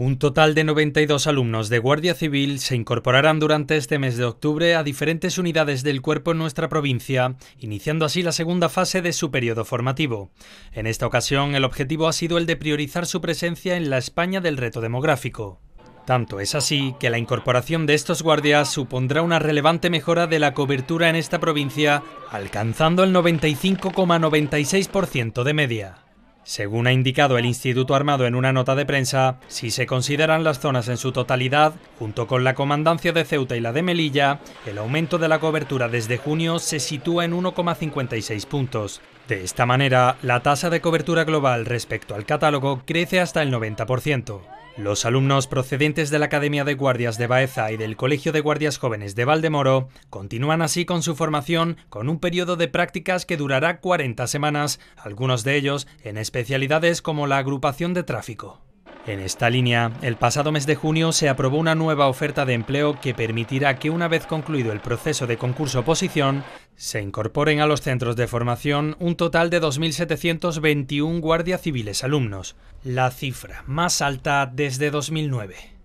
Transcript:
Un total de 92 alumnos de Guardia Civil se incorporarán durante este mes de octubre a diferentes unidades del cuerpo en nuestra provincia, iniciando así la segunda fase de su periodo formativo. En esta ocasión, el objetivo ha sido el de priorizar su presencia en la España del reto demográfico. Tanto es así que la incorporación de estos guardias supondrá una relevante mejora de la cobertura en esta provincia, alcanzando el 95,96% de media. Según ha indicado el Instituto Armado en una nota de prensa, si se consideran las zonas en su totalidad, junto con la comandancia de Ceuta y la de Melilla, el aumento de la cobertura desde junio se sitúa en 1,56 puntos. De esta manera, la tasa de cobertura global respecto al catálogo crece hasta el 90%. Los alumnos procedentes de la Academia de Guardias de Baeza y del Colegio de Guardias Jóvenes de Valdemoro continúan así con su formación con un periodo de prácticas que durará 40 semanas, algunos de ellos en especialidades como la agrupación de tráfico. En esta línea, el pasado mes de junio se aprobó una nueva oferta de empleo que permitirá que una vez concluido el proceso de concurso-oposición, se incorporen a los centros de formación un total de 2.721 guardias civiles alumnos, la cifra más alta desde 2009.